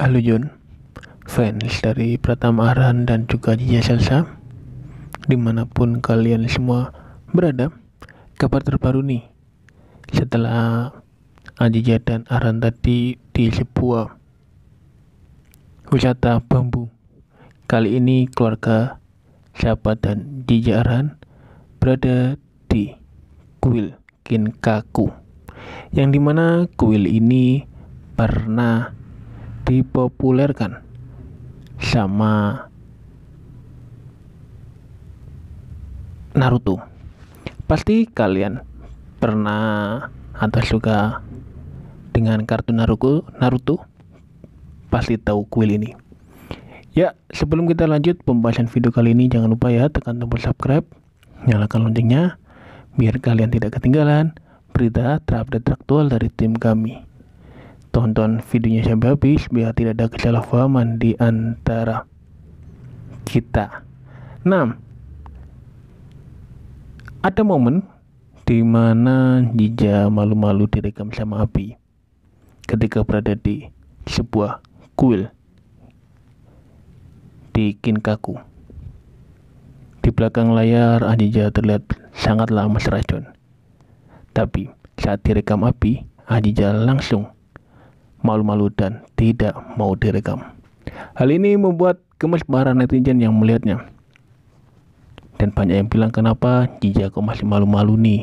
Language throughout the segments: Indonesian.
Alujun, fans dari Pratama Arhan dan juga Jija Salsa, dimanapun kalian semua berada, kabar terbaru nih, setelah Ajija dan Arhan tadi di sebuah wisata bambu. Kali ini keluarga sahabat dan Jija Arhan berada di kuil Kinkaku, yang dimana kuil ini pernah dipopulerkan sama Naruto. Pasti kalian pernah atau suka dengan kartu Naruto, Naruto pasti tahu kuil ini. Ya, sebelum kita lanjut pembahasan video kali ini jangan lupa ya tekan tombol subscribe, nyalakan loncengnya biar kalian tidak ketinggalan berita terupdate aktual dari tim kami. Tonton videonya sampai habis biar tidak ada kesalahpahaman di antara kita. Nah, Ada momen di mana Jija malu-malu direkam sama Abi, ketika berada di sebuah kuil di Kinkaku. Di belakang layar, Ajija terlihat sangatlah mesra Tapi saat direkam api, Ajija langsung malu-malu dan tidak mau direkam. Hal ini membuat gemes para netizen yang melihatnya. Dan banyak yang bilang kenapa kok masih malu-malu nih.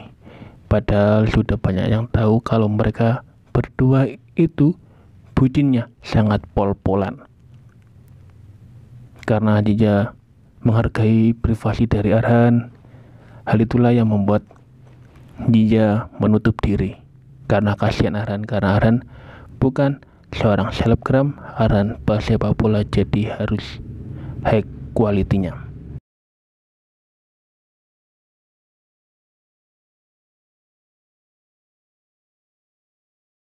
Padahal sudah banyak yang tahu kalau mereka berdua itu bucinnya sangat pol-polan. Karena Jija menghargai privasi dari Arhan, hal itulah yang membuat Jija menutup diri. Karena kasihan Arhan, karena Arhan bukan seorang selebgram aran bahasa bola jadi harus high quality-nya.